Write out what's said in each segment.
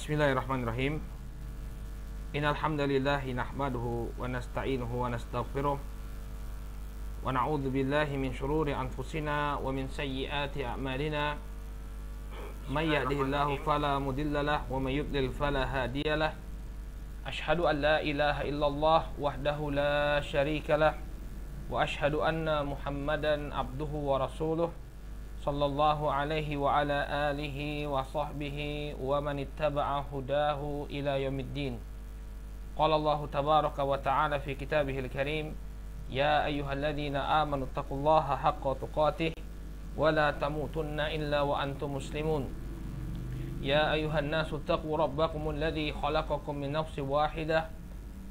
Bismillahirrahmanirrahim. Innal hamdalillah nahmaduhu wa nasta'inuhu wa nastaghfiruh. Wa na'udzu billahi min shururi anfusina wa min sayyiati a'malina. May yahdihillahu fala mudilla wa may yudlil fala Ashhadu an la ilaha illallah wahdahu la syarika wa ashhadu anna Muhammadan abduhu wa rasuluh. صلى الله عليه وعلى آله وصحبه ومن اتبع هداه إلى يوم الدين قال الله تبارك وتعالى في كتابه الكريم يا أيها الذين آمنوا اتقوا الله حق تقاته ولا تموتن إلا وأنتم مسلمون يا أيها الناس اتقوا ربكم الذي خلقكم من نفس واحدة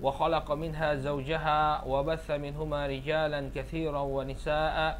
وخلق منها زوجها وبث منهما رجالا كثيرا ونساء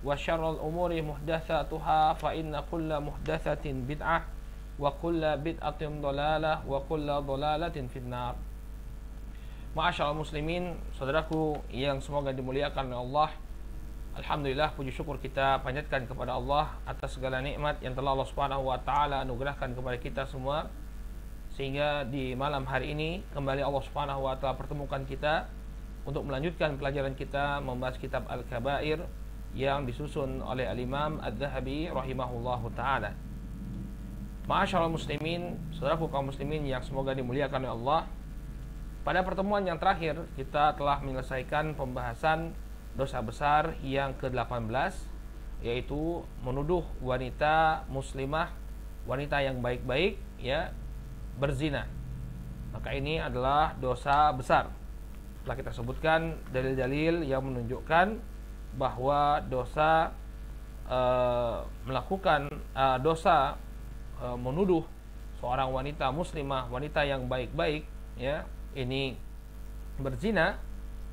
وشر الأمور محدثاتها فإن كل محدثة بدعة وكل بدعة ضلالة وكل ضلالة في النار Ma'asyar muslimin, saudaraku yang semoga dimuliakan oleh Allah Alhamdulillah puji syukur kita panjatkan kepada Allah atas segala nikmat yang telah Allah Subhanahu wa taala anugerahkan kepada kita semua sehingga di malam hari ini kembali Allah Subhanahu wa taala pertemukan kita untuk melanjutkan pelajaran kita membahas kitab Al-Kabair yang disusun oleh Al-Imam Al-Zahabi rahimahullahu ta'ala Masyarakat muslimin, saudara kaum muslimin yang semoga dimuliakan oleh Allah Pada pertemuan yang terakhir, kita telah menyelesaikan pembahasan dosa besar yang ke-18 Yaitu menuduh wanita muslimah, wanita yang baik-baik ya berzina Maka ini adalah dosa besar telah kita sebutkan dalil-dalil yang menunjukkan bahwa dosa e, melakukan e, dosa e, menuduh seorang wanita muslimah, wanita yang baik-baik ya, ini berzina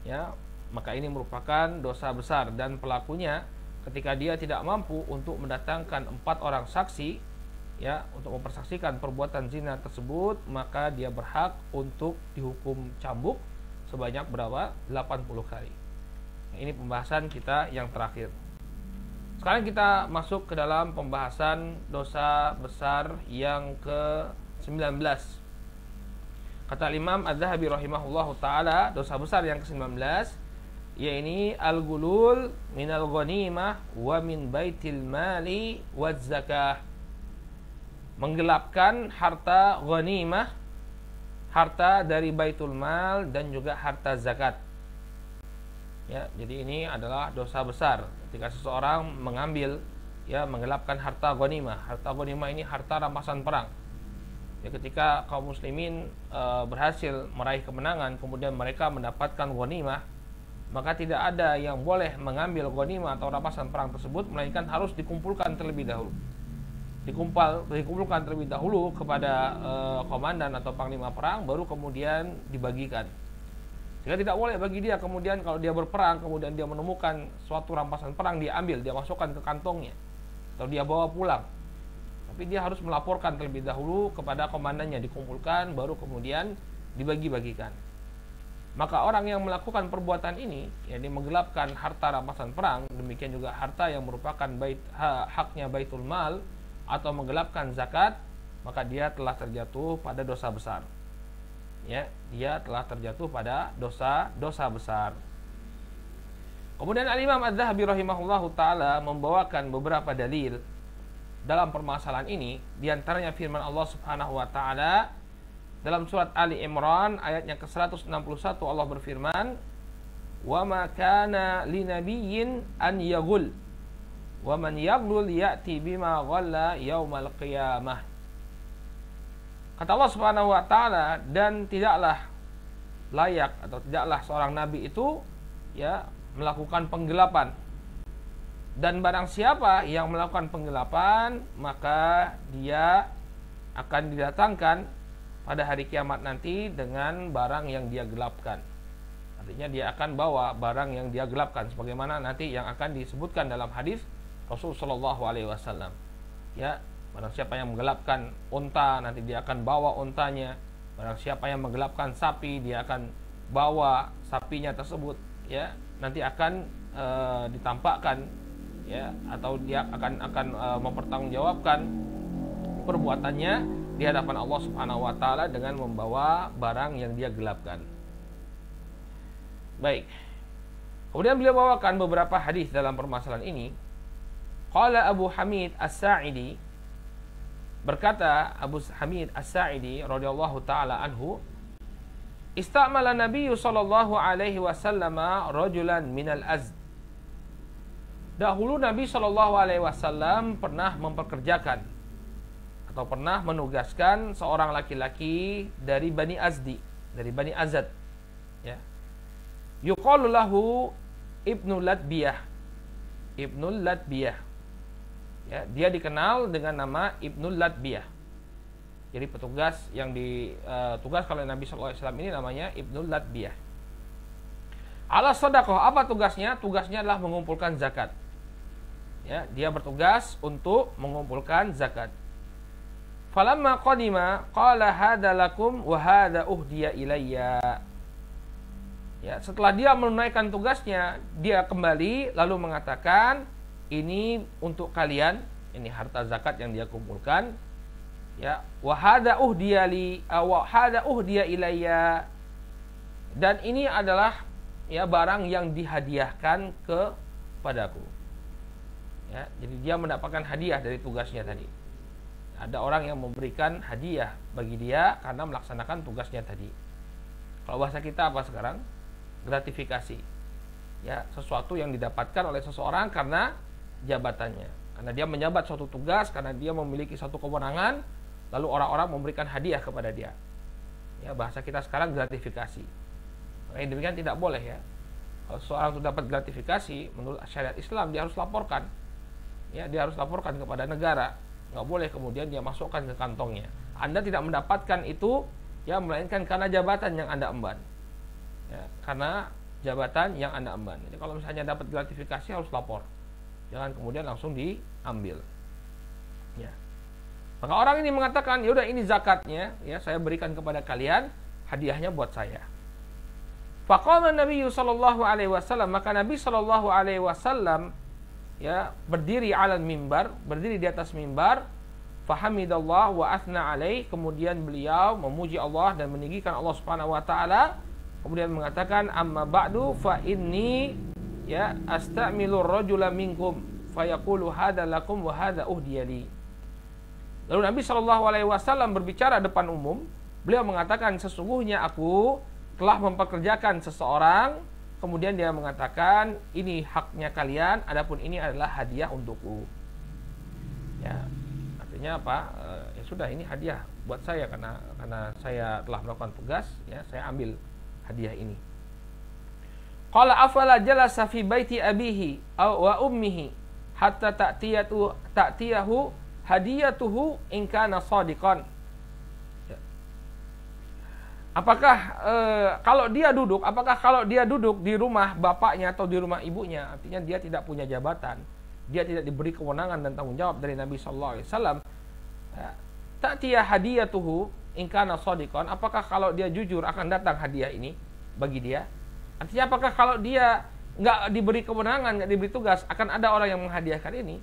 ya, maka ini merupakan dosa besar dan pelakunya ketika dia tidak mampu untuk mendatangkan empat orang saksi ya untuk mempersaksikan perbuatan zina tersebut maka dia berhak untuk dihukum cambuk sebanyak berapa 80 kali ini pembahasan kita yang terakhir. Sekarang kita masuk ke dalam pembahasan dosa besar yang ke-19. Kata Imam Az-Zahabi rahimahullahu taala, dosa besar yang ke-19 yaitu al-gulul min ghanimah wa min baitil mali wa zakah. Menggelapkan harta ghanimah, harta dari baitul mal dan juga harta zakat ya jadi ini adalah dosa besar ketika seseorang mengambil ya menggelapkan harta gonima harta gonima ini harta rampasan perang ya ketika kaum muslimin e, berhasil meraih kemenangan kemudian mereka mendapatkan gonima maka tidak ada yang boleh mengambil gonima atau rampasan perang tersebut melainkan harus dikumpulkan terlebih dahulu dikumpul dikumpulkan terlebih dahulu kepada e, komandan atau panglima perang baru kemudian dibagikan sehingga tidak boleh bagi dia kemudian kalau dia berperang, kemudian dia menemukan suatu rampasan perang, dia ambil, dia masukkan ke kantongnya. Atau dia bawa pulang. Tapi dia harus melaporkan terlebih dahulu kepada komandannya, dikumpulkan, baru kemudian dibagi-bagikan. Maka orang yang melakukan perbuatan ini, yakni menggelapkan harta rampasan perang, demikian juga harta yang merupakan bait, haknya baitul mal, atau menggelapkan zakat, maka dia telah terjatuh pada dosa besar ya dia telah terjatuh pada dosa dosa besar. Kemudian Al-Imam Az-Zahabi rahimahullahu taala membawakan beberapa dalil dalam permasalahan ini diantaranya firman Allah Subhanahu wa taala dalam surat Ali Imran ayat yang ke-161 Allah berfirman wa ma kana linabiyyin an yaghul wa man yaghlul ya'ti bima ghalla yaumal qiyamah Kata Allah Subhanahu wa taala dan tidaklah layak atau tidaklah seorang nabi itu ya melakukan penggelapan. Dan barang siapa yang melakukan penggelapan, maka dia akan didatangkan pada hari kiamat nanti dengan barang yang dia gelapkan. Artinya dia akan bawa barang yang dia gelapkan sebagaimana nanti yang akan disebutkan dalam hadis Rasulullah Shallallahu alaihi wasallam. Ya, Barang siapa yang menggelapkan unta, nanti dia akan bawa untanya. Barang siapa yang menggelapkan sapi, dia akan bawa sapinya tersebut, ya. Nanti akan e, ditampakkan, ya, atau dia akan akan e, mempertanggungjawabkan perbuatannya di hadapan Allah Subhanahu wa taala dengan membawa barang yang dia gelapkan. Baik. Kemudian beliau bawakan beberapa hadis dalam permasalahan ini. Qala Abu Hamid As-Sa'idi Berkata Abu Hamid As-Sa'idi radhiyallahu taala anhu, "Istamala Nabi sallallahu alaihi wasallam rajulan minal azd." Dahulu Nabi sallallahu alaihi wasallam pernah memperkerjakan atau pernah menugaskan seorang laki-laki dari Bani Azdi, dari Bani Azad. Ya. Yuqalu lahu Ibnu Latbiyah. Ibnu Latbiyah Ya, dia dikenal dengan nama Ibnul Latbiyah. Jadi petugas yang ditugaskan eh, kalau Nabi SAW ini namanya Ibnul Latbiyah. Alas sodakoh apa tugasnya? Tugasnya adalah mengumpulkan zakat. Ya, dia bertugas untuk mengumpulkan zakat. Falamma qadima qala hada lakum wa hada uhdiya ilayya. Ya, setelah dia menunaikan tugasnya, dia kembali lalu mengatakan, ini untuk kalian ini harta zakat yang dia kumpulkan ya wahada uhdiya li uh, wahada uhdiya ilayya dan ini adalah ya barang yang dihadiahkan kepadaku ya jadi dia mendapatkan hadiah dari tugasnya tadi ada orang yang memberikan hadiah bagi dia karena melaksanakan tugasnya tadi kalau bahasa kita apa sekarang gratifikasi ya sesuatu yang didapatkan oleh seseorang karena jabatannya. Karena dia menjabat suatu tugas, karena dia memiliki suatu kewenangan, lalu orang-orang memberikan hadiah kepada dia. Ya, bahasa kita sekarang gratifikasi. Ini kan tidak boleh ya. Kalau seorang itu dapat gratifikasi, menurut syariat Islam dia harus laporkan. Ya, dia harus laporkan kepada negara. Nggak boleh kemudian dia masukkan ke kantongnya. Anda tidak mendapatkan itu ya melainkan karena jabatan yang Anda emban. Ya, karena jabatan yang Anda emban. Jadi kalau misalnya dapat gratifikasi harus lapor jangan kemudian langsung diambil ya maka orang ini mengatakan ya udah ini zakatnya ya saya berikan kepada kalian hadiahnya buat saya Faqala Nabi sallallahu alaihi wasallam maka Nabi sallallahu alaihi wasallam ya berdiri alal mimbar berdiri di atas mimbar fahamidallah wa athna alaih kemudian beliau memuji Allah dan meninggikan Allah Subhanahu wa taala kemudian mengatakan amma ba'du fa inni ya astamilur rajula minkum fayaqulu hadza lakum wa hadza uhdiyali. Lalu Nabi Shallallahu alaihi wasallam berbicara depan umum, beliau mengatakan sesungguhnya aku telah mempekerjakan seseorang, kemudian dia mengatakan ini haknya kalian, adapun ini adalah hadiah untukku. Ya, artinya apa? Eh, ya sudah ini hadiah buat saya karena karena saya telah melakukan tugas, ya saya ambil hadiah ini. Qala afala jalasa fi baiti abihi aw wa ummihi hatta ta'tiyatu ta'tiyahu hadiyatuhu in kana sadiqan. Ya. Apakah e, kalau dia duduk, apakah kalau dia duduk di rumah bapaknya atau di rumah ibunya, artinya dia tidak punya jabatan, dia tidak diberi kewenangan dan tanggung jawab dari Nabi Shallallahu Alaihi Wasallam. Ya, Ta'tiyah hadiyatuhu in kana sodikon. Apakah kalau dia jujur akan datang hadiah ini bagi dia? Artinya apakah kalau dia nggak diberi kewenangan, nggak diberi tugas, akan ada orang yang menghadiahkan ini?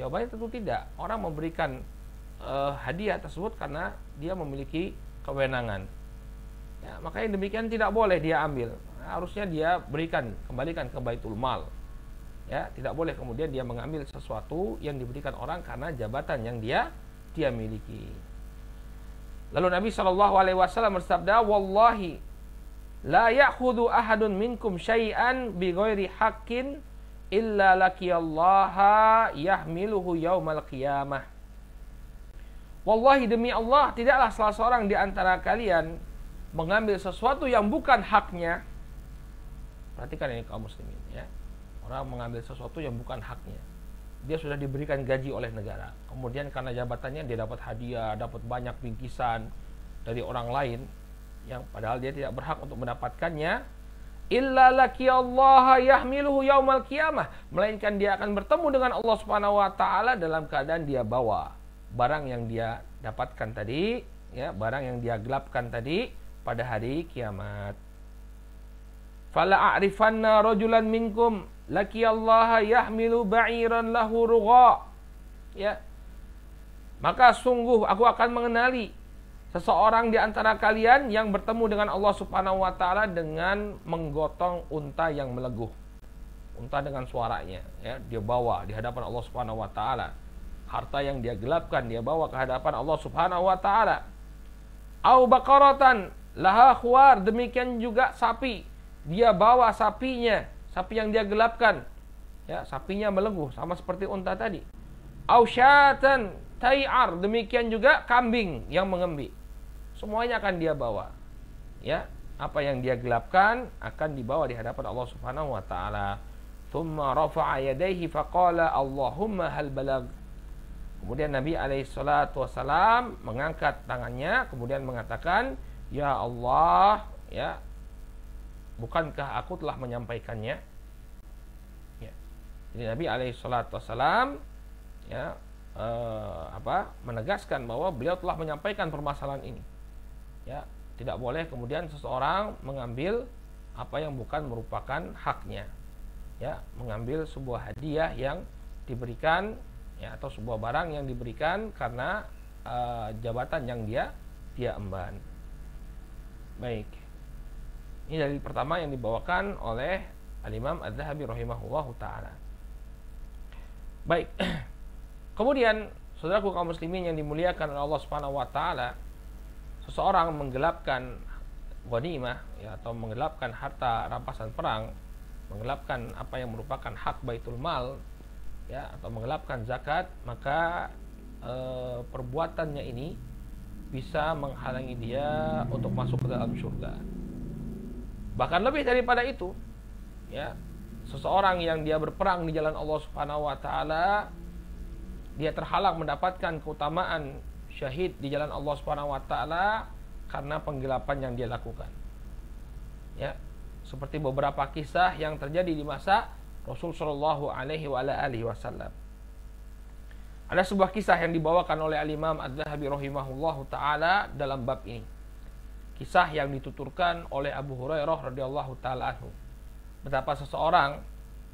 Jawabannya tentu tidak. Orang memberikan uh, hadiah tersebut karena dia memiliki kewenangan. Ya, makanya demikian tidak boleh dia ambil. Nah, harusnya dia berikan, kembalikan ke baitul mal. Ya, tidak boleh kemudian dia mengambil sesuatu yang diberikan orang karena jabatan yang dia dia miliki. Lalu Nabi Shallallahu Alaihi Wasallam bersabda, "Wallahi La ya'khudhu ahadun minkum syai'an bi ghairi haqqin illa الله yahmiluhu yaumal qiyamah. Wallahi demi Allah tidaklah salah seorang di antara kalian mengambil sesuatu yang bukan haknya. Perhatikan ini kaum muslimin ya. Orang mengambil sesuatu yang bukan haknya. Dia sudah diberikan gaji oleh negara. Kemudian karena jabatannya dia dapat hadiah, dapat banyak bingkisan dari orang lain, yang padahal dia tidak berhak untuk mendapatkannya illa Allah yahmiluhu yaumal qiyamah melainkan dia akan bertemu dengan Allah Subhanahu wa taala dalam keadaan dia bawa barang yang dia dapatkan tadi ya barang yang dia gelapkan tadi pada hari kiamat fala a'rifanna rajulan minkum Allah yahmilu ba'iran lahu rugha ya maka sungguh aku akan mengenali seseorang di antara kalian yang bertemu dengan Allah Subhanahu wa taala dengan menggotong unta yang meleguh. Unta dengan suaranya ya, dia bawa di hadapan Allah Subhanahu wa taala. Harta yang dia gelapkan dia bawa ke hadapan Allah Subhanahu wa taala. Au baqaratan laha khuar, demikian juga sapi. Dia bawa sapinya, sapi yang dia gelapkan. Ya, sapinya meleguh sama seperti unta tadi. Au syatan Tayar demikian juga kambing yang mengembi semuanya akan dia bawa. Ya, apa yang dia gelapkan akan dibawa di hadapan Allah Subhanahu wa taala. Thumma rafa'a yadayhi faqala Allahumma hal balag. Kemudian Nabi alaihi salatu wasalam mengangkat tangannya kemudian mengatakan, "Ya Allah, ya bukankah aku telah menyampaikannya?" Ya. Jadi Nabi alaihi salatu wasalam ya Uh, apa menegaskan bahwa beliau telah menyampaikan permasalahan ini ya tidak boleh kemudian seseorang mengambil apa yang bukan merupakan haknya ya mengambil sebuah hadiah yang diberikan ya atau sebuah barang yang diberikan karena e, jabatan yang dia dia emban baik ini dari pertama yang dibawakan oleh al-imam az-zahabi rahimahullahu taala baik kemudian saudaraku kaum muslimin yang dimuliakan oleh Allah Subhanahu wa taala seseorang menggelapkan ghanimah ya, atau menggelapkan harta rampasan perang, menggelapkan apa yang merupakan hak baitul mal ya atau menggelapkan zakat, maka e, perbuatannya ini bisa menghalangi dia untuk masuk ke dalam surga. Bahkan lebih daripada itu, ya, seseorang yang dia berperang di jalan Allah Subhanahu wa taala dia terhalang mendapatkan keutamaan syahid di jalan Allah Subhanahu wa taala karena penggelapan yang dia lakukan. Ya, seperti beberapa kisah yang terjadi di masa Rasul Shallallahu alaihi wasallam. Ada sebuah kisah yang dibawakan oleh Al-Imam Adz-Dzahabi rahimahullahu taala dalam bab ini. Kisah yang dituturkan oleh Abu Hurairah radhiyallahu taala anhu. Betapa seseorang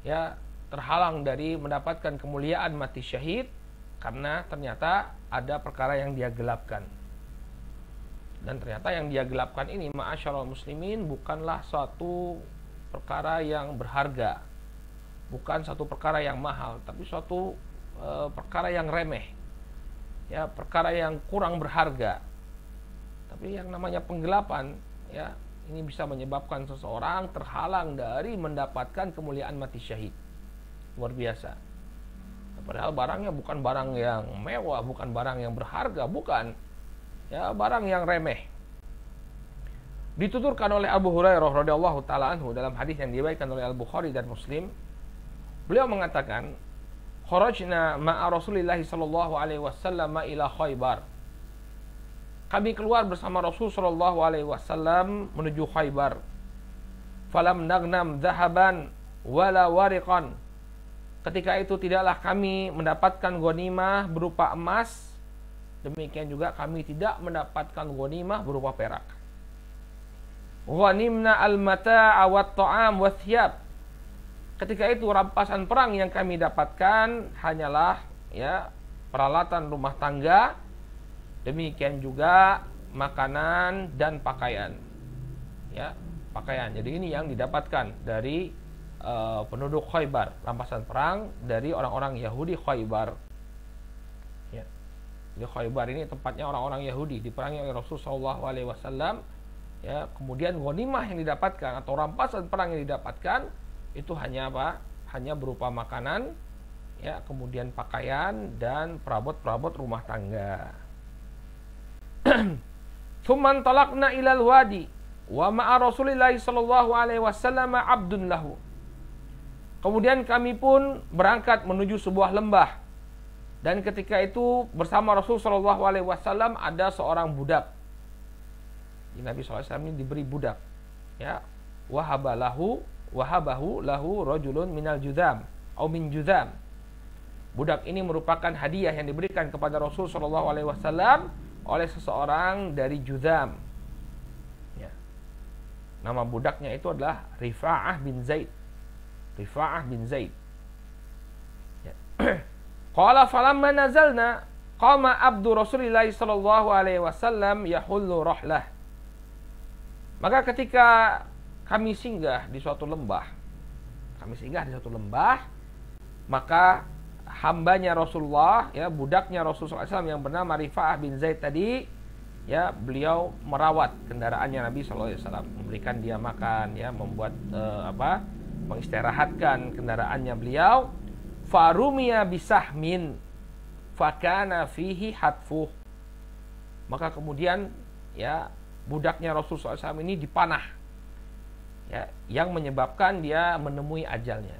ya terhalang dari mendapatkan kemuliaan mati syahid karena ternyata ada perkara yang dia gelapkan. Dan ternyata yang dia gelapkan ini ma'asyarul muslimin bukanlah suatu perkara yang berharga. Bukan satu perkara yang mahal, tapi suatu e, perkara yang remeh. Ya, perkara yang kurang berharga. Tapi yang namanya penggelapan ya, ini bisa menyebabkan seseorang terhalang dari mendapatkan kemuliaan mati syahid. Luar biasa. Padahal barangnya bukan barang yang mewah, bukan barang yang berharga, bukan. Ya, barang yang remeh. Dituturkan oleh Abu Hurairah radhiyallahu taala anhu dalam hadis yang diriwayatkan oleh Al-Bukhari dan Muslim, beliau mengatakan, "Kharajna ma'a Rasulillah sallallahu alaihi wasallam ila Khaybar." Kami keluar bersama Rasul sallallahu alaihi wasallam menuju Khaybar. Falam nagnam dhahaban wala wariqan Ketika itu tidaklah kami mendapatkan gonimah berupa emas, demikian juga kami tidak mendapatkan gonimah berupa perak. Ghanimna al-mata'a wa ta'am wa Ketika itu rampasan perang yang kami dapatkan hanyalah ya peralatan rumah tangga, demikian juga makanan dan pakaian. Ya, pakaian. Jadi ini yang didapatkan dari uh, penduduk Khaybar, rampasan perang dari orang-orang Yahudi Khaybar. Ya. Jadi Khaybar ini tempatnya orang-orang Yahudi diperangi oleh Rasulullah saw Ya, kemudian gonimah yang didapatkan atau rampasan perang yang didapatkan itu hanya apa? Hanya berupa makanan, ya kemudian pakaian dan perabot-perabot rumah tangga. Suman talakna ilal wadi wa ma'a Rasulillahi sallallahu alaihi wasallam abdun lahu. Kemudian kami pun berangkat menuju sebuah lembah. Dan ketika itu bersama Rasul Shallallahu Alaihi Wasallam ada seorang budak. Nabi SAW ini diberi budak. Ya, wahabalahu wahabahu lahu rojulun minal judam au min judam. Budak ini merupakan hadiah yang diberikan kepada Rasul Shallallahu Alaihi Wasallam oleh seseorang dari judam. Ya. Nama budaknya itu adalah Rifa'ah bin Zaid Rifa'ah bin Zaid. Ya. Qala falamma nazalna qama abdu Rasulillah sallallahu alaihi wasallam yahullu rahlah. Maka ketika kami singgah di suatu lembah, kami singgah di suatu lembah, maka hambanya Rasulullah, ya budaknya Rasulullah SAW yang bernama Rifa'ah bin Zaid tadi, ya beliau merawat kendaraannya Nabi Shallallahu Alaihi Wasallam, memberikan dia makan, ya membuat eh, apa mengistirahatkan kendaraannya beliau farumiya bisahmin fakana fihi hatfuh maka kemudian ya budaknya Rasul SAW ini dipanah ya yang menyebabkan dia menemui ajalnya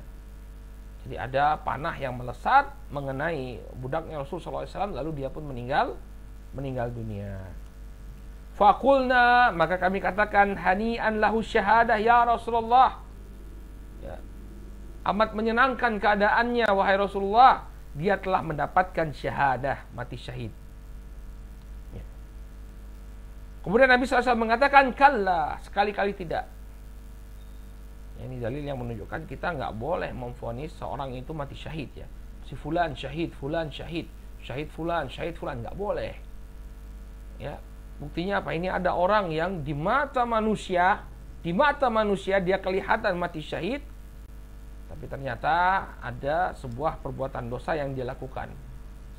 jadi ada panah yang melesat mengenai budaknya Rasul SAW lalu dia pun meninggal meninggal dunia fakulna maka kami katakan hani'an lahu syahadah ya Rasulullah Amat menyenangkan keadaannya wahai Rasulullah. Dia telah mendapatkan syahadah, mati syahid. Ya. Kemudian Nabi SAW mengatakan, Kalla, sekali-kali tidak. Ya, ini dalil yang menunjukkan kita nggak boleh memfonis seorang itu mati syahid ya. Si fulan syahid, fulan syahid, syahid fulan, syahid fulan, nggak boleh. Ya, buktinya apa? Ini ada orang yang di mata manusia, di mata manusia dia kelihatan mati syahid, tapi ternyata ada sebuah perbuatan dosa yang dia lakukan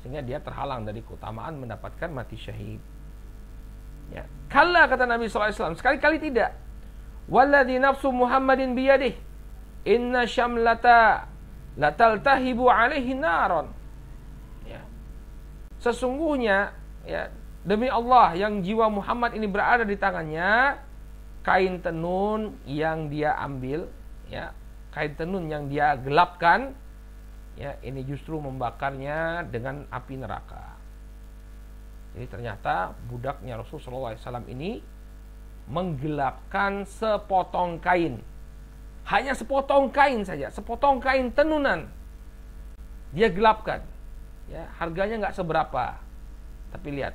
sehingga dia terhalang dari keutamaan mendapatkan mati syahid. Ya. Kala kata Nabi SAW, sekali-kali tidak. Walladhi nafsu Muhammadin biyadih, inna syamlata latal tahibu alaihi naron. Ya. Sesungguhnya, ya, demi Allah yang jiwa Muhammad ini berada di tangannya, kain tenun yang dia ambil, ya, kain tenun yang dia gelapkan ya ini justru membakarnya dengan api neraka. Jadi ternyata budaknya Rasulullah SAW ini menggelapkan sepotong kain. Hanya sepotong kain saja, sepotong kain tenunan. Dia gelapkan. Ya, harganya nggak seberapa. Tapi lihat,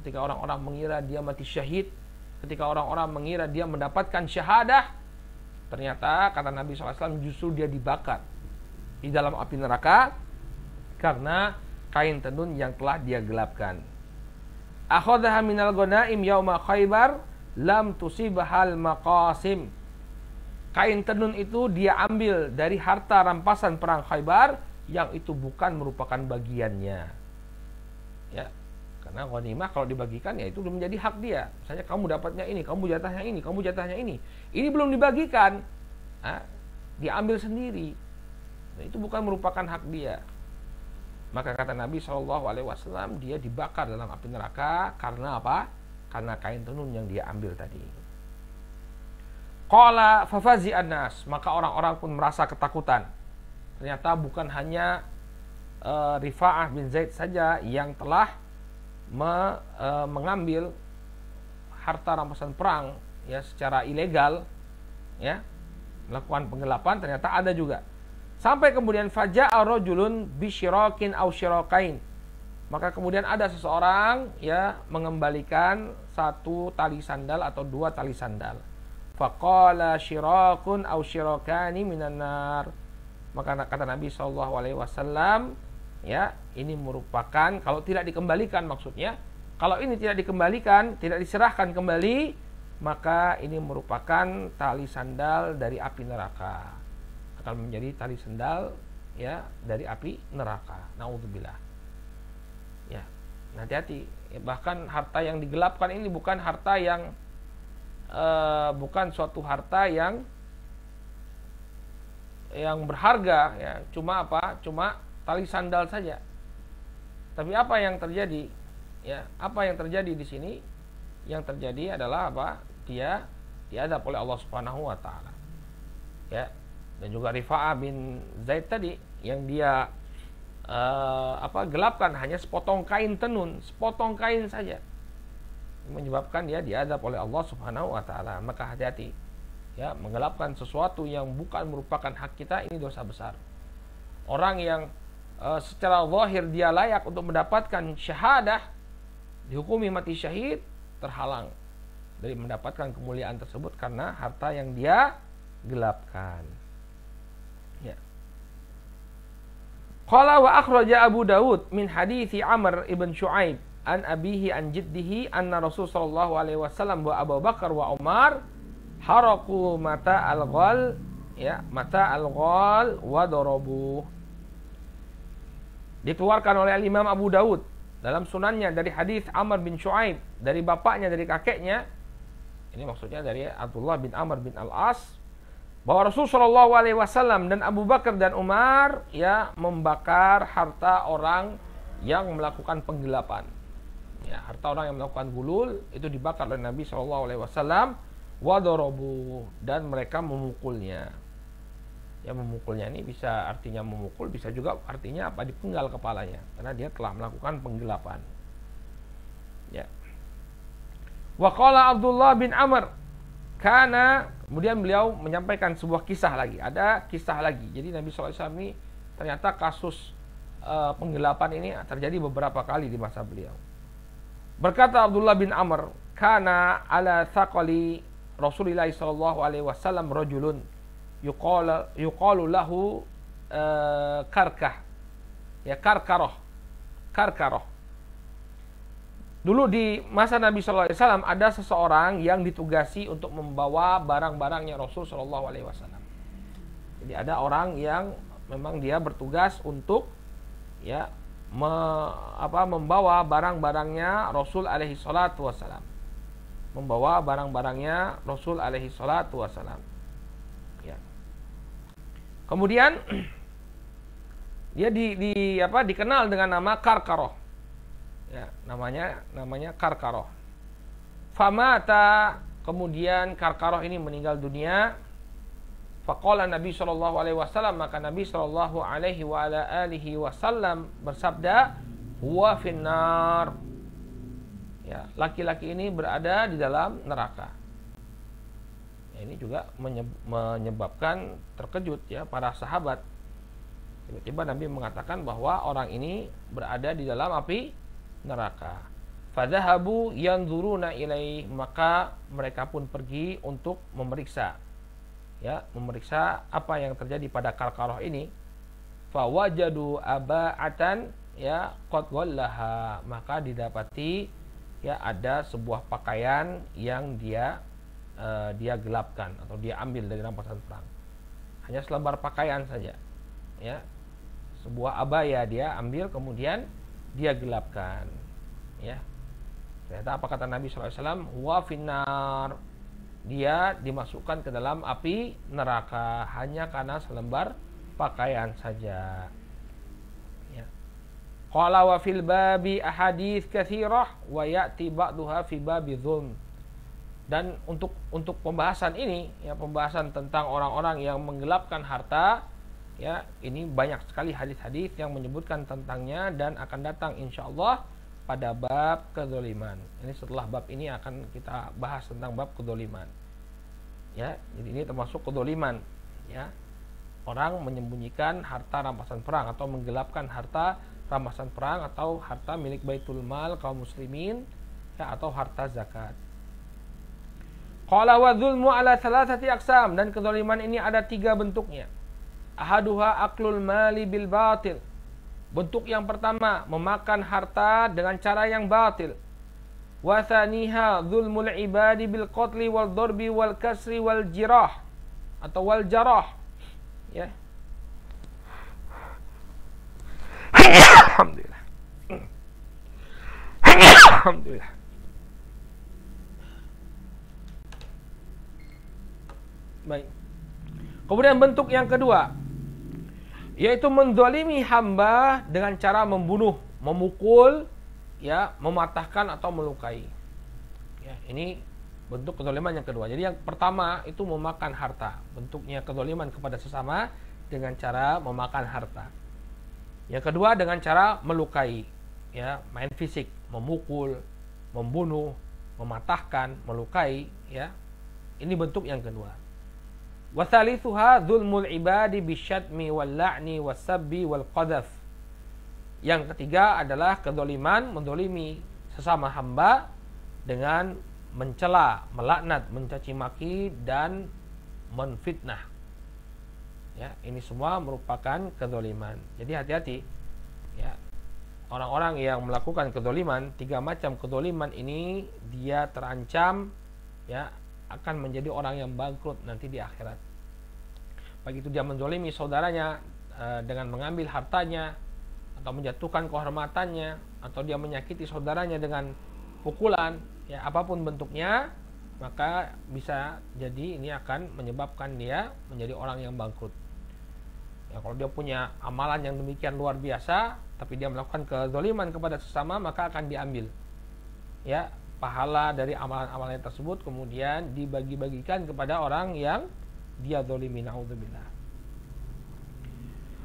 ketika orang-orang mengira dia mati syahid, ketika orang-orang mengira dia mendapatkan syahadah, Ternyata kata Nabi SAW justru dia dibakar di dalam api neraka karena kain tenun yang telah dia gelapkan. Akhodaha minal gonaim yauma khaybar lam tusibahal maqasim. Kain tenun itu dia ambil dari harta rampasan perang Khaybar yang itu bukan merupakan bagiannya. Karena ghanimah kalau dibagikan ya itu belum menjadi hak dia. Misalnya kamu dapatnya ini, kamu jatahnya ini, kamu jatahnya ini. Ini belum dibagikan. ha? diambil sendiri. Nah, itu bukan merupakan hak dia. Maka kata Nabi Shallallahu Alaihi Wasallam dia dibakar dalam api neraka karena apa? Karena kain tenun yang dia ambil tadi. Qala fafazi anas maka orang-orang pun merasa ketakutan. Ternyata bukan hanya uh, Rifa'ah bin Zaid saja yang telah me, e, mengambil harta rampasan perang ya secara ilegal ya melakukan penggelapan ternyata ada juga sampai kemudian faja arrojulun bishirokin au syirakain maka kemudian ada seseorang ya mengembalikan satu tali sandal atau dua tali sandal faqala shirokun au minanar maka kata Nabi sallallahu alaihi wasallam ya ini merupakan kalau tidak dikembalikan maksudnya kalau ini tidak dikembalikan tidak diserahkan kembali maka ini merupakan tali sandal dari api neraka akan menjadi tali sandal ya dari api neraka naudzubillah ya hati-hati bahkan harta yang digelapkan ini bukan harta yang uh, bukan suatu harta yang yang berharga ya cuma apa cuma tali sandal saja. Tapi apa yang terjadi? Ya, apa yang terjadi di sini? Yang terjadi adalah apa? Dia diadab oleh Allah Subhanahu wa taala. Ya. Dan juga Rifa'ah bin Zaid tadi yang dia uh, apa gelapkan hanya sepotong kain tenun, sepotong kain saja menyebabkan dia diadab oleh Allah Subhanahu wa taala. Maka hati-hati. Ya, menggelapkan sesuatu yang bukan merupakan hak kita ini dosa besar. Orang yang Eh, secara zahir dia layak untuk mendapatkan syahadah dihukumi mati syahid terhalang dari mendapatkan kemuliaan tersebut karena harta yang dia gelapkan. Ya. Qala wa akhraja Abu Dawud min hadithi Amr ibn Shu'aib an abihi an jiddihi anna Rasul sallallahu alaihi wasallam wa Abu Bakar wa Umar haraku mata al-ghal ya mata al-ghal wa darabuh dikeluarkan oleh Imam Abu Daud dalam sunannya dari hadis Amr bin Shu'aib dari bapaknya dari kakeknya ini maksudnya dari Abdullah bin Amr bin Al-As bahwa Rasul saw dan Abu Bakar dan Umar ya membakar harta orang yang melakukan penggelapan. Ya, harta orang yang melakukan gulul itu dibakar oleh Nabi Shallallahu alaihi wasallam wadorobu dan mereka memukulnya ya memukulnya ini bisa artinya memukul bisa juga artinya apa dipenggal kepalanya karena dia telah melakukan penggelapan ya Waqala Abdullah bin Amr karena kemudian beliau menyampaikan sebuah kisah lagi ada kisah lagi jadi Nabi SAW ini ternyata kasus e, penggelapan ini terjadi beberapa kali di masa beliau berkata Abdullah bin Amr karena ala thaqali Rasulullah SAW rojulun rajulun yuqala yuqalu lahu uh, karkah ya karkaroh karkaroh dulu di masa Nabi Shallallahu Alaihi Wasallam ada seseorang yang ditugasi untuk membawa barang-barangnya Rasul Shallallahu Alaihi Wasallam jadi ada orang yang memang dia bertugas untuk ya me, apa, membawa barang-barangnya Rasul alaihi Wasallam membawa barang-barangnya Rasul alaihi Wasallam Kemudian dia di, di apa dikenal dengan nama Karkaroh. Ya, namanya namanya Karkaroh. Famata kemudian Karkaroh ini meninggal dunia. Faqala Nabi Shallallahu alaihi wasallam maka Nabi Shallallahu alaihi wa ala alihi wasallam bersabda huwa finnar. Ya, laki-laki ini berada di dalam neraka ini juga menyebabkan terkejut ya para sahabat. Tiba-tiba Nabi mengatakan bahwa orang ini berada di dalam api neraka. Fadhahabu yanzuruna ilai maka mereka pun pergi untuk memeriksa ya memeriksa apa yang terjadi pada karkaroh ini fawajadu aba'atan ya qad maka didapati ya ada sebuah pakaian yang dia uh, dia gelapkan atau dia ambil dari rampasan perang. Hanya selembar pakaian saja. Ya. Sebuah abaya dia ambil kemudian dia gelapkan. Ya. Ternyata apa kata Nabi SAW? Wa finar. Dia dimasukkan ke dalam api neraka hanya karena selembar pakaian saja. Kalau ya. wa fil babi ahadith kathirah wa ya'ti ba'duha fi babi dan untuk untuk pembahasan ini ya pembahasan tentang orang-orang yang menggelapkan harta ya ini banyak sekali hadis-hadis yang menyebutkan tentangnya dan akan datang insya Allah pada bab kedoliman. Ini setelah bab ini akan kita bahas tentang bab kedoliman. Ya, jadi ini termasuk kedoliman. Ya, orang menyembunyikan harta rampasan perang atau menggelapkan harta rampasan perang atau harta milik baitul mal kaum muslimin ya, atau harta zakat. Qala wa dhulmu ala thalathati aksam dan kezaliman ini ada tiga bentuknya. Ahaduha aklul mali bil batil. Bentuk yang pertama memakan harta dengan cara yang batil. thaniha dhulmul ibadi bil qatli wal dorbi wal kasri wal jirah atau wal jarah. Ya. Alhamdulillah. Alhamdulillah. Baik. Kemudian bentuk yang kedua yaitu mendolimi hamba dengan cara membunuh, memukul, ya, mematahkan atau melukai. Ya, ini bentuk kedoliman yang kedua. Jadi yang pertama itu memakan harta, bentuknya kedoliman kepada sesama dengan cara memakan harta. Yang kedua dengan cara melukai, ya, main fisik, memukul, membunuh, mematahkan, melukai, ya. Ini bentuk yang kedua wal Yang ketiga adalah kedoliman mendolimi sesama hamba dengan mencela, melaknat, mencaci maki dan menfitnah. Ya, ini semua merupakan kedoliman. Jadi hati-hati. Ya. Orang-orang yang melakukan kedoliman, tiga macam kedoliman ini dia terancam ya akan menjadi orang yang bangkrut nanti di akhirat. Begitu dia menzolimi saudaranya eh, dengan mengambil hartanya atau menjatuhkan kehormatannya atau dia menyakiti saudaranya dengan pukulan, ya apapun bentuknya, maka bisa jadi ini akan menyebabkan dia menjadi orang yang bangkrut. Ya, kalau dia punya amalan yang demikian luar biasa, tapi dia melakukan kezoliman kepada sesama, maka akan diambil. Ya, pahala dari amalan-amalan tersebut kemudian dibagi-bagikan kepada orang yang dia zolimi naudzubillah.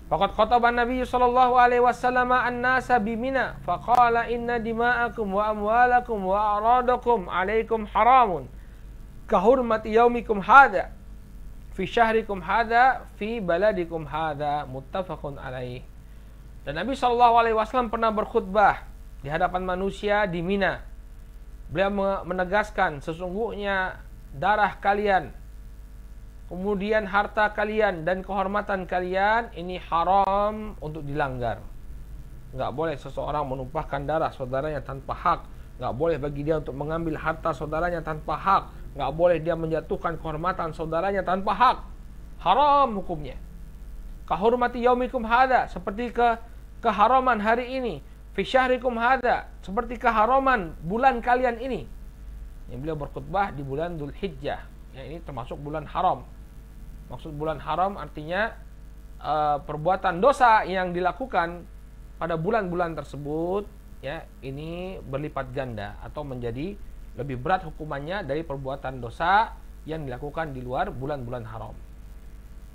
Fakat khotoban Nabi sallallahu alaihi wasallam an-nasa bimina faqala inna dima'akum wa amwalakum wa aradakum alaikum haramun kahurmati yaumikum hadha fi syahrikum hadha fi baladikum hadha muttafaqun alaih. Dan Nabi sallallahu alaihi wasallam pernah berkhutbah di hadapan manusia di Mina Beliau menegaskan sesungguhnya darah kalian, kemudian harta kalian dan kehormatan kalian ini haram untuk dilanggar. Nggak boleh seseorang menumpahkan darah saudaranya tanpa hak. Nggak boleh bagi dia untuk mengambil harta saudaranya tanpa hak. Nggak boleh dia menjatuhkan kehormatan saudaranya tanpa hak. Haram hukumnya. Kahormati yaumikum hada. Seperti ke keharaman hari ini Fisyahrikum hada seperti keharuman bulan kalian ini yang beliau berkutbah di bulan hijjah ya ini termasuk bulan haram maksud bulan haram artinya e, perbuatan dosa yang dilakukan pada bulan-bulan tersebut ya ini berlipat ganda atau menjadi lebih berat hukumannya dari perbuatan dosa yang dilakukan di luar bulan-bulan haram.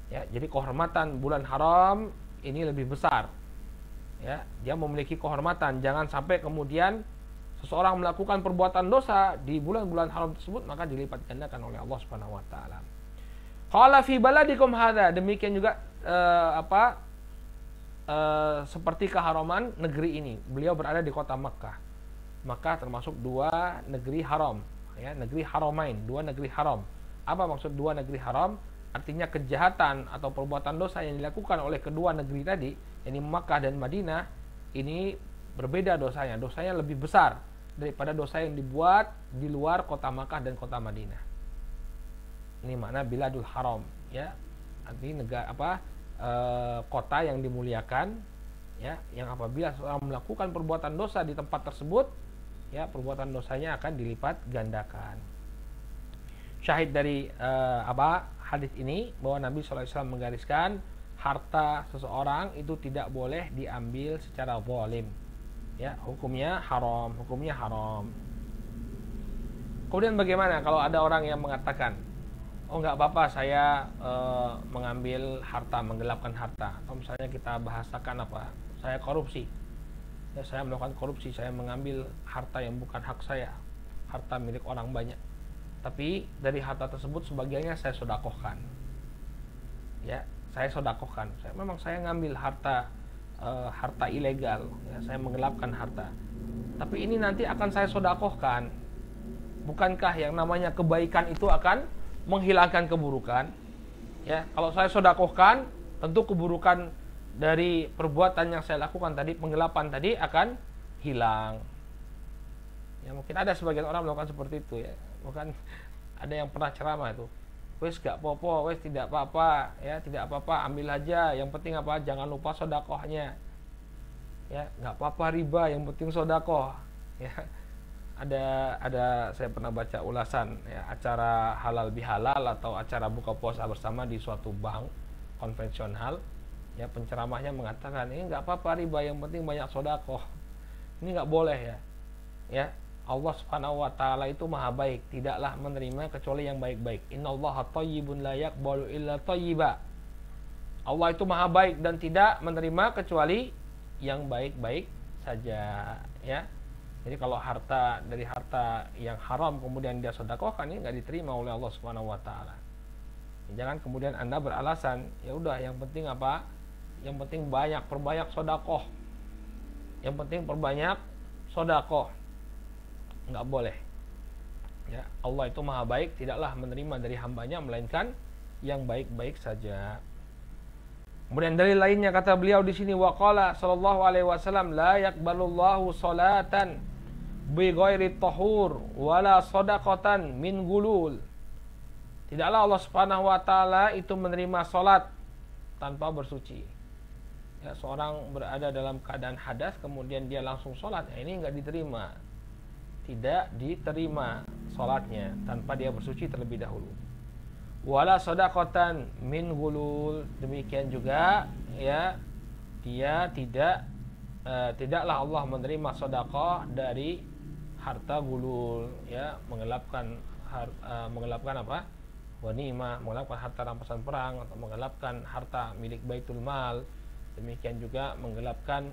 Ya, jadi kehormatan bulan haram ini lebih besar ya dia memiliki kehormatan jangan sampai kemudian seseorang melakukan perbuatan dosa di bulan-bulan haram tersebut maka dilipat gandakan oleh Allah Subhanahu wa taala. Qala fi baladikum hadza demikian juga eh, apa eh, seperti keharaman negeri ini. Beliau berada di kota Mekkah Maka termasuk dua negeri haram, ya, negeri haramain, dua negeri haram. Apa maksud dua negeri haram? Artinya kejahatan atau perbuatan dosa yang dilakukan oleh kedua negeri tadi, yakni Makkah dan Madinah, ini berbeda dosanya. Dosanya lebih besar daripada dosa yang dibuat di luar kota Makkah dan kota Madinah. Ini mana biladul haram, ya. nanti negara apa e, kota yang dimuliakan ya yang apabila seorang melakukan perbuatan dosa di tempat tersebut ya perbuatan dosanya akan dilipat gandakan syahid dari e, apa hadis ini bahwa Nabi SAW menggariskan harta seseorang itu tidak boleh diambil secara zalim. Ya, hukumnya haram, hukumnya haram. Kemudian bagaimana kalau ada orang yang mengatakan, oh nggak apa-apa saya e, mengambil harta, menggelapkan harta, atau misalnya kita bahasakan apa, saya korupsi, ya, saya melakukan korupsi, saya mengambil harta yang bukan hak saya, harta milik orang banyak tapi dari harta tersebut sebagiannya saya sodakohkan ya saya sodakohkan saya memang saya ngambil harta e, harta ilegal ya, saya menggelapkan harta tapi ini nanti akan saya sodakohkan bukankah yang namanya kebaikan itu akan menghilangkan keburukan ya kalau saya sodakohkan tentu keburukan dari perbuatan yang saya lakukan tadi penggelapan tadi akan hilang ya mungkin ada sebagian orang melakukan seperti itu ya bukan ada yang pernah ceramah itu wes gak popo wes tidak apa-apa ya tidak apa-apa ambil aja yang penting apa jangan lupa sodakohnya ya nggak apa-apa riba yang penting sodakoh ya ada ada saya pernah baca ulasan ya, acara halal bihalal atau acara buka puasa bersama di suatu bank konvensional ya penceramahnya mengatakan ini nggak apa-apa riba yang penting banyak sodakoh ini nggak boleh ya ya Allah Subhanahu wa taala itu maha baik, tidaklah menerima kecuali yang baik-baik. Innallaha thayyibun la yaqbalu illa thayyiba. Allah itu maha baik dan tidak menerima kecuali yang baik-baik saja, ya. Jadi kalau harta dari harta yang haram kemudian dia sedekahkan ini nggak diterima oleh Allah Subhanahu wa taala. Jangan kemudian Anda beralasan, ya udah yang penting apa? Yang penting banyak perbanyak sodakoh. Yang penting perbanyak sodakoh nggak boleh ya Allah itu maha baik tidaklah menerima dari hambanya melainkan yang baik-baik saja kemudian dari lainnya kata beliau di sini waqala sallallahu alaihi wasallam la balulahu salatan bi gairi tahur wala sadaqatan min gulul tidaklah Allah subhanahu wa taala itu menerima salat tanpa bersuci ya seorang berada dalam keadaan hadas kemudian dia langsung salat ya, ini nggak diterima tidak diterima sholatnya tanpa dia bersuci terlebih dahulu. Wala sodakotan min gulul demikian juga ya dia tidak uh, tidaklah Allah menerima sodakoh dari harta gulul ya mengelapkan har, uh, e, mengelapkan apa wanima mengelapkan harta rampasan perang atau mengelapkan harta milik baitul mal demikian juga menggelapkan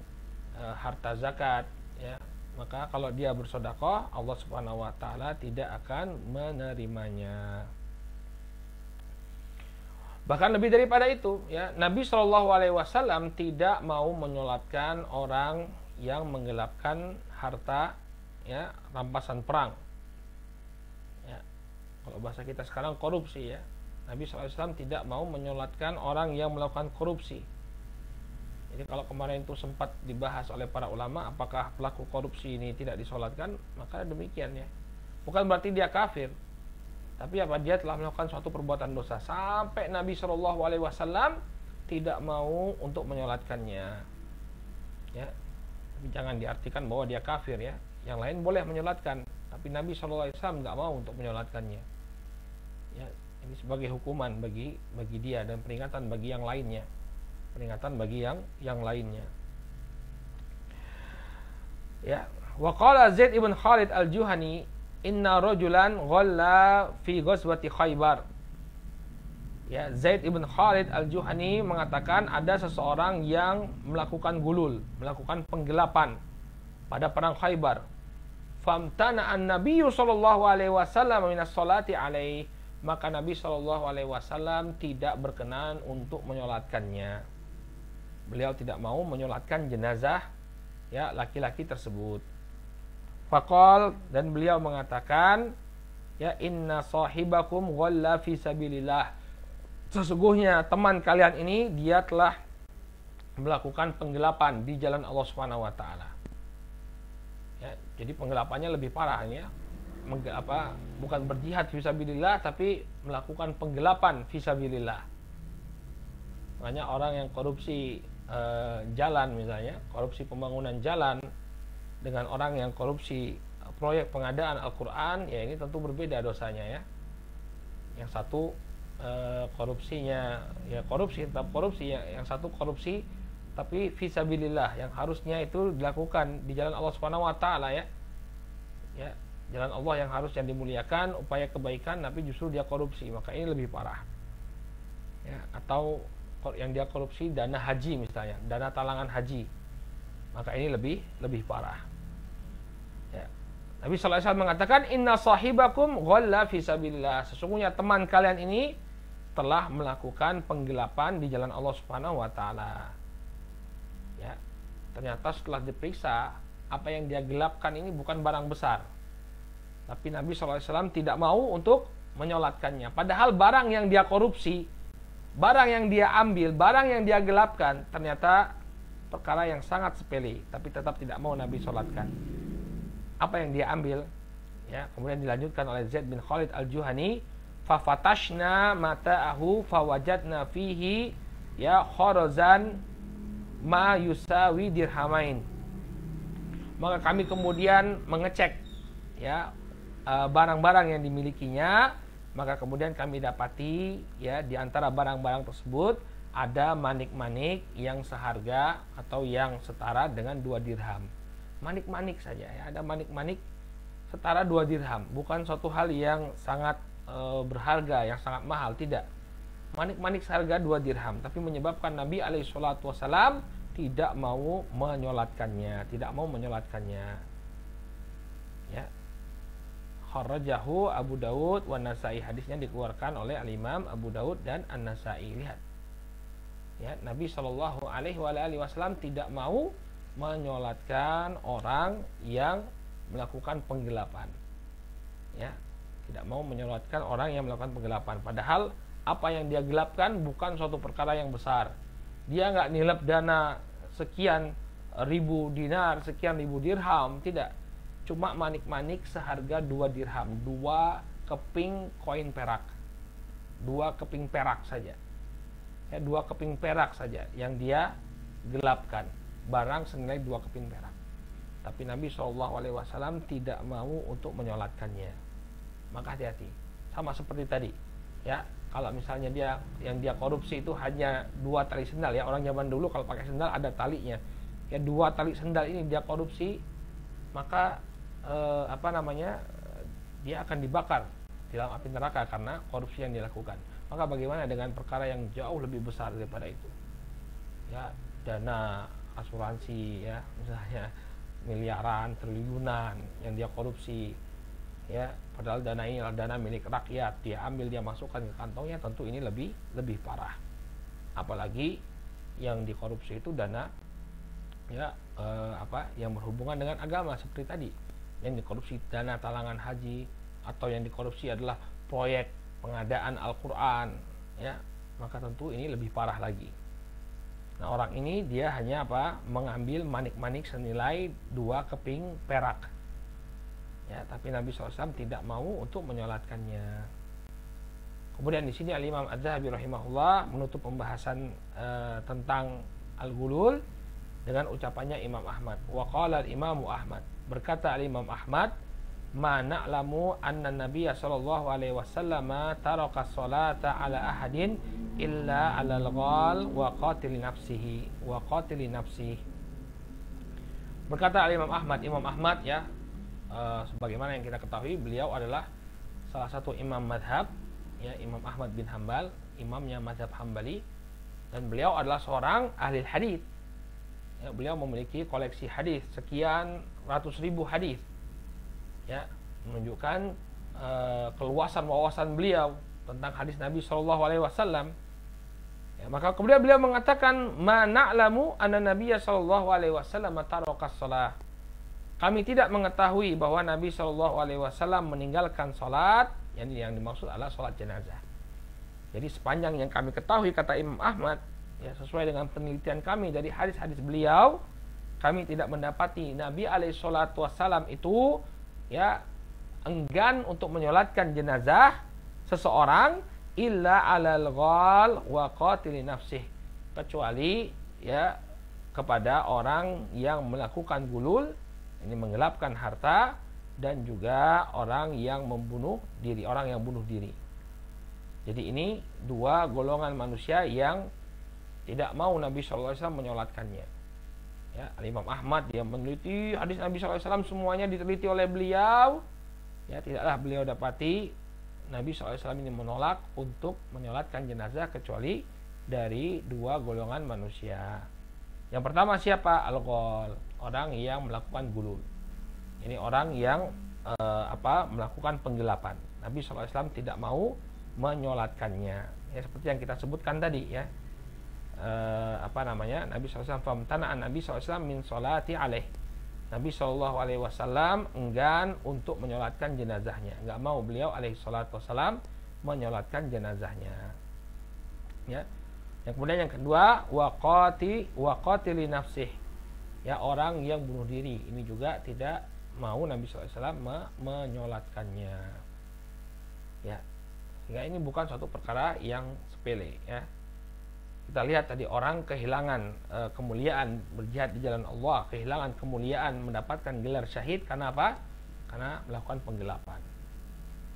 uh, harta zakat maka kalau dia bersodakoh Allah subhanahu wa ta'ala tidak akan menerimanya bahkan lebih daripada itu ya Nabi Shallallahu Alaihi Wasallam tidak mau menyolatkan orang yang menggelapkan harta ya rampasan perang ya, kalau bahasa kita sekarang korupsi ya Nabi SAW tidak mau menyolatkan orang yang melakukan korupsi jadi kalau kemarin itu sempat dibahas oleh para ulama apakah pelaku korupsi ini tidak disolatkan, maka demikian ya. Bukan berarti dia kafir, tapi apa dia telah melakukan suatu perbuatan dosa sampai Nabi Shallallahu Alaihi Wasallam tidak mau untuk menyolatkannya. Ya, tapi jangan diartikan bahwa dia kafir ya. Yang lain boleh menyolatkan, tapi Nabi Shallallahu Alaihi Wasallam nggak mau untuk menyolatkannya. Ya, ini sebagai hukuman bagi bagi dia dan peringatan bagi yang lainnya peringatan bagi yang yang lainnya. Ya, waqala Zaid ibn Khalid al-Juhani inna rajulan ghalla fi ghazwati Khaybar. Ya, Zaid ibn Khalid al-Juhani mengatakan ada seseorang yang melakukan gulul, melakukan penggelapan pada perang Khaybar. Famtana an-nabiyyu sallallahu alaihi wasallam minas salati alaihi maka Nabi Shallallahu Alaihi Wasallam tidak berkenan untuk menyolatkannya beliau tidak mau menyolatkan jenazah ya laki-laki tersebut. Fakol dan beliau mengatakan ya inna sahibakum ghalla fi sabilillah. Sesungguhnya teman kalian ini dia telah melakukan penggelapan di jalan Allah Subhanahu wa taala. Ya, jadi penggelapannya lebih parah ya. Meng, apa, bukan berjihad fisabilillah tapi melakukan penggelapan fisabilillah. Makanya orang yang korupsi Eh, jalan misalnya korupsi pembangunan jalan dengan orang yang korupsi proyek pengadaan Al-Quran ya ini tentu berbeda dosanya ya yang satu e, korupsinya ya korupsi tetap korupsi ya yang satu korupsi tapi visabilillah yang harusnya itu dilakukan di jalan Allah Subhanahu wa taala ya ya jalan Allah yang harus yang dimuliakan upaya kebaikan tapi justru dia korupsi maka ini lebih parah ya atau yang dia korupsi dana haji misalnya, dana talangan haji. Maka ini lebih lebih parah. Ya. Nabi SAW mengatakan, Inna sahibakum ghalla fisabilillah. Sesungguhnya teman kalian ini telah melakukan penggelapan di jalan Allah Subhanahu wa taala. Ya. Ternyata setelah diperiksa, apa yang dia gelapkan ini bukan barang besar. Tapi Nabi SAW tidak mau untuk menyolatkannya. Padahal barang yang dia korupsi barang yang dia ambil, barang yang dia gelapkan ternyata perkara yang sangat sepele, tapi tetap tidak mau Nabi sholatkan. Apa yang dia ambil? Ya, kemudian dilanjutkan oleh Zaid bin Khalid al-Juhani, fafatashna mata'ahu fawajadna fihi ya khorozan ma yusawi dirhamain. Maka kami kemudian mengecek ya eh, barang-barang yang dimilikinya maka kemudian kami dapati ya di antara barang-barang tersebut ada manik-manik yang seharga atau yang setara dengan dua dirham. Manik-manik saja ya, ada manik-manik setara dua dirham, bukan suatu hal yang sangat e, berharga, yang sangat mahal, tidak. Manik-manik seharga dua dirham, tapi menyebabkan Nabi Alaihissalam tidak mau menyolatkannya, tidak mau menyolatkannya kharrajahu Abu Daud wa Nasai hadisnya dikeluarkan oleh Al Imam Abu Daud dan An Nasai lihat ya Nabi Shallallahu Alaihi Wasallam tidak mau menyolatkan orang yang melakukan penggelapan ya tidak mau menyolatkan orang yang melakukan penggelapan padahal apa yang dia gelapkan bukan suatu perkara yang besar dia nggak nilap dana sekian ribu dinar sekian ribu dirham tidak cuma manik-manik seharga dua dirham, dua keping koin perak. dua keping perak saja. Ya, 2 keping perak saja yang dia gelapkan. Barang senilai dua keping perak. Tapi Nabi Shallallahu alaihi wasallam tidak mau untuk menyolatkannya. Maka hati-hati. Sama seperti tadi. Ya, kalau misalnya dia yang dia korupsi itu hanya dua tali sendal ya orang zaman dulu kalau pakai sendal ada talinya ya dua tali sendal ini dia korupsi maka eh, apa namanya dia akan dibakar di dalam api neraka karena korupsi yang dilakukan. Maka bagaimana dengan perkara yang jauh lebih besar daripada itu? Ya, dana asuransi ya, misalnya miliaran, triliunan yang dia korupsi. Ya, padahal dana ini adalah dana milik rakyat, dia ambil dia masukkan ke kantongnya tentu ini lebih lebih parah. Apalagi yang dikorupsi itu dana ya eh, apa yang berhubungan dengan agama seperti tadi yang dikorupsi dana talangan haji atau yang dikorupsi adalah proyek pengadaan Al-Qur'an ya maka tentu ini lebih parah lagi nah orang ini dia hanya apa mengambil manik-manik senilai dua keping perak ya tapi Nabi SAW tidak mau untuk menyolatkannya kemudian di sini Al Imam Adzhabi rahimahullah menutup pembahasan e, tentang al-gulul dengan ucapannya Imam Ahmad. Wa qala Imam Ahmad. Berkata Imam Ahmad, "Ma na'lamu anna Nabi sallallahu alaihi wasallam taraka salata ala ahadin illa ala al-ghal wa qatil nafsihi wa qatil nafsihi." Berkata Imam Ahmad, Imam Ahmad ya, uh, sebagaimana yang kita ketahui beliau adalah salah satu imam madhab ya Imam Ahmad bin Hambal imamnya madhab Hambali dan beliau adalah seorang ahli hadis ya, beliau memiliki koleksi hadis sekian ratus ribu hadis ya menunjukkan uh, keluasan wawasan beliau tentang hadis Nabi Shallallahu Alaihi Wasallam ya, maka kemudian beliau mengatakan mana alamu anak Nabi Shallallahu Alaihi Wasallam tarokas sholat kami tidak mengetahui bahwa Nabi Shallallahu Alaihi Wasallam meninggalkan sholat yang yang dimaksud adalah sholat jenazah jadi sepanjang yang kami ketahui kata Imam Ahmad ya sesuai dengan penelitian kami dari hadis-hadis beliau kami tidak mendapati Nabi alaihissalatu wassalam itu ya enggan untuk menyolatkan jenazah seseorang illa alal ghal wa qatili nafsih kecuali ya kepada orang yang melakukan gulul ini menggelapkan harta dan juga orang yang membunuh diri orang yang bunuh diri jadi ini dua golongan manusia yang tidak mau Nabi SAW menyolatkannya. Ya, Imam Ahmad dia meneliti hadis Nabi SAW semuanya diteliti oleh beliau. Ya, tidaklah beliau dapati Nabi SAW ini menolak untuk menyolatkan jenazah kecuali dari dua golongan manusia. Yang pertama siapa? Alkohol, orang yang melakukan gulul. Ini orang yang e, apa melakukan penggelapan. Nabi SAW tidak mau menyolatkannya. Ya seperti yang kita sebutkan tadi ya uh, apa namanya Nabi SAW tanaan Nabi SAW min solati aleh Nabi SAW Wasallam enggan untuk menyolatkan jenazahnya, nggak mau beliau aleh Salatu Wasallam menyolatkan jenazahnya. Ya, yang kemudian yang kedua wakati wakati nafsih, ya orang yang bunuh diri ini juga tidak mau Nabi SAW me menyolatkannya. Ya, sehingga ini bukan suatu perkara yang sepele. Ya, kita lihat tadi orang kehilangan e, kemuliaan berjihad di jalan Allah, kehilangan kemuliaan mendapatkan gelar syahid karena apa? Karena melakukan penggelapan.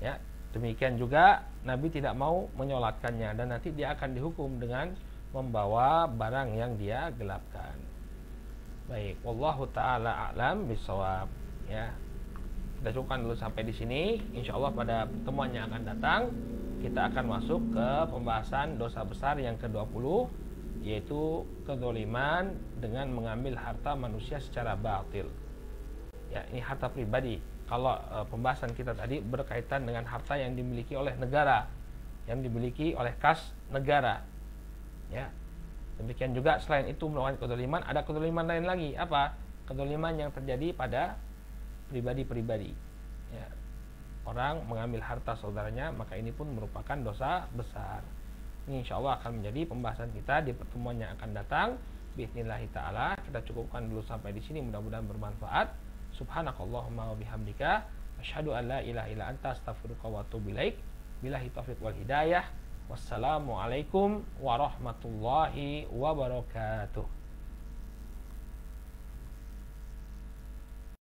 Ya, demikian juga Nabi tidak mau menyolatkannya dan nanti dia akan dihukum dengan membawa barang yang dia gelapkan. Baik, wallahu taala alam bisawab. Ya. Kita cukupkan dulu sampai di sini. Insya Allah pada pertemuan yang akan datang kita akan masuk ke pembahasan dosa besar yang ke-20 yaitu kedoliman dengan mengambil harta manusia secara batil. Ya, ini harta pribadi. Kalau e, pembahasan kita tadi berkaitan dengan harta yang dimiliki oleh negara, yang dimiliki oleh kas negara. Ya. Demikian juga selain itu melakukan kedoliman, ada kedoliman lain lagi. Apa? Kedoliman yang terjadi pada pribadi-pribadi orang mengambil harta saudaranya maka ini pun merupakan dosa besar ini insya Allah akan menjadi pembahasan kita di pertemuan yang akan datang Bismillahi ta'ala kita cukupkan dulu sampai di sini mudah-mudahan bermanfaat subhanakallahumma wa bihamdika asyhadu an la ilaha illa anta astaghfiruka wa atubu ilaik billahi taufiq wal hidayah wassalamualaikum warahmatullahi wabarakatuh